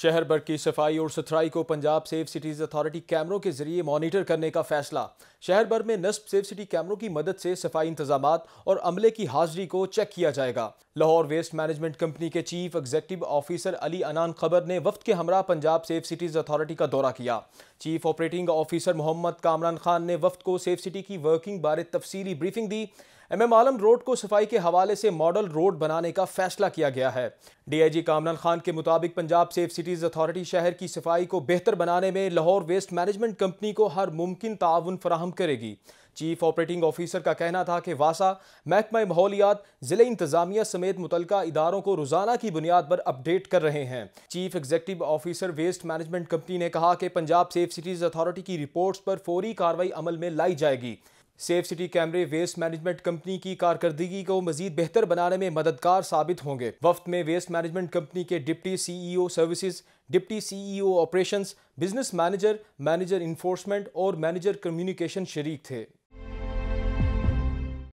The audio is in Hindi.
शहर भर की सफाई और सुथराई को पंजाब सेफ सिटीज़ अथॉरिटी कैमरों के जरिए मॉनिटर करने का फैसला शहर भर में नस्ब सेफ सिटी कैमरों की मदद से सफाई इंतजाम और अमले की हाजिरी को चेक किया जाएगा लाहौर वेस्ट मैनेजमेंट कंपनी के chief executive officer Ali Anan खबर ने वफ्त के हमरा पंजाब सेफ सिटीज़ अथॉरिटी का दौरा किया chief operating officer Mohammad Kamran Khan ने वफ्त को सेफ सिटी की वर्किंग बारे तफसीली ब्रीफिंग दी एमएम आलम रोड को सफाई के हवाले से मॉडल रोड बनाने का फैसला किया गया है डीआईजी कामरान खान के मुताबिक पंजाब सेफ सिटीज़ अथॉरिटी शहर की सफाई को बेहतर बनाने में लाहौर वेस्ट मैनेजमेंट कंपनी को हर मुमकिन ताउन फराहम करेगी चीफ ऑपरेटिंग ऑफिसर का कहना था कि वासा महकमा माहौलियात ज़िले इंतजामिया समेत मुतल इदारों को रोज़ाना की बुनियाद पर अपडेट कर रहे हैं chief executive officer waste management company ने कहा कि पंजाब सेफ सिटीज़ अथॉरिटी की रिपोर्ट्स पर फौरी कार्रवाई अमल में लाई जाएगी सेफ सिटी कैमरे वेस्ट मैनेजमेंट कंपनी की कारकर्दगी को मजीद बेहतर बनाने में मददगार साबित होंगे वफ्त में वेस्ट मैनेजमेंट कंपनी के deputy CEO services deputy CEO operations business manager manager enforcement और मैनेजर कम्युनिकेशन शरीक थे